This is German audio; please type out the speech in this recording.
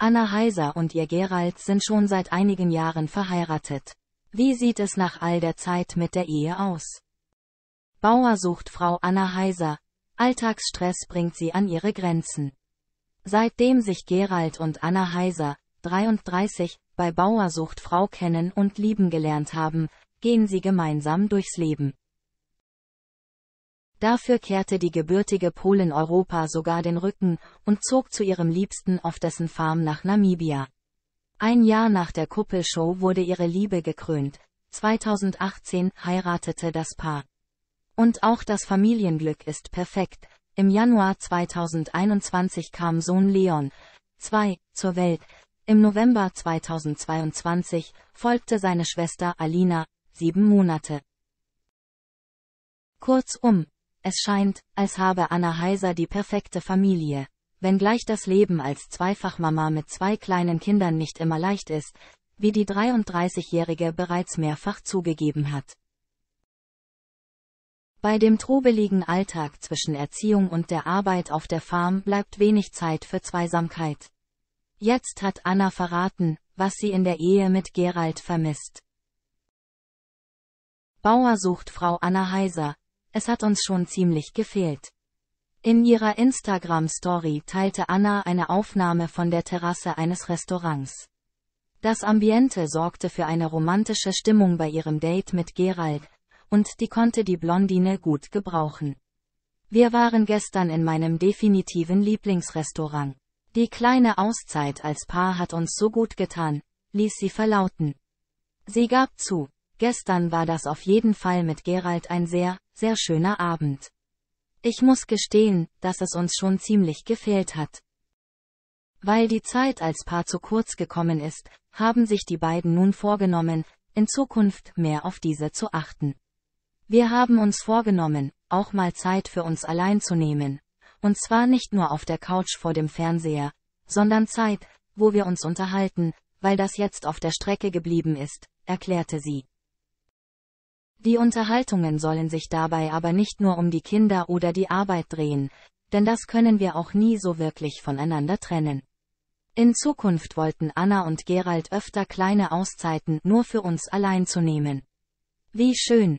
Anna Heiser und ihr Gerald sind schon seit einigen Jahren verheiratet. Wie sieht es nach all der Zeit mit der Ehe aus? Bauer sucht Frau Anna Heiser. Alltagsstress bringt sie an ihre Grenzen. Seitdem sich Gerald und Anna Heiser, 33, bei Bauer sucht Frau kennen und lieben gelernt haben, gehen sie gemeinsam durchs Leben. Dafür kehrte die gebürtige Polin Europa sogar den Rücken und zog zu ihrem Liebsten auf dessen Farm nach Namibia. Ein Jahr nach der Kuppelshow wurde ihre Liebe gekrönt. 2018 heiratete das Paar. Und auch das Familienglück ist perfekt. Im Januar 2021 kam Sohn Leon, 2, zur Welt. Im November 2022 folgte seine Schwester Alina, sieben Monate. Kurzum, es scheint, als habe Anna Heiser die perfekte Familie. Wenngleich das Leben als Zweifachmama mit zwei kleinen Kindern nicht immer leicht ist, wie die 33-Jährige bereits mehrfach zugegeben hat. Bei dem trubeligen Alltag zwischen Erziehung und der Arbeit auf der Farm bleibt wenig Zeit für Zweisamkeit. Jetzt hat Anna verraten, was sie in der Ehe mit Gerald vermisst. Bauer sucht Frau Anna Heiser, es hat uns schon ziemlich gefehlt. In ihrer Instagram-Story teilte Anna eine Aufnahme von der Terrasse eines Restaurants. Das Ambiente sorgte für eine romantische Stimmung bei ihrem Date mit Gerald, und die konnte die Blondine gut gebrauchen. Wir waren gestern in meinem definitiven Lieblingsrestaurant. Die kleine Auszeit als Paar hat uns so gut getan, ließ sie verlauten. Sie gab zu, Gestern war das auf jeden Fall mit Gerald ein sehr, sehr schöner Abend. Ich muss gestehen, dass es uns schon ziemlich gefehlt hat. Weil die Zeit als Paar zu kurz gekommen ist, haben sich die beiden nun vorgenommen, in Zukunft mehr auf diese zu achten. Wir haben uns vorgenommen, auch mal Zeit für uns allein zu nehmen, und zwar nicht nur auf der Couch vor dem Fernseher, sondern Zeit, wo wir uns unterhalten, weil das jetzt auf der Strecke geblieben ist, erklärte sie. Die Unterhaltungen sollen sich dabei aber nicht nur um die Kinder oder die Arbeit drehen, denn das können wir auch nie so wirklich voneinander trennen. In Zukunft wollten Anna und Gerald öfter kleine Auszeiten nur für uns allein zu nehmen. Wie schön,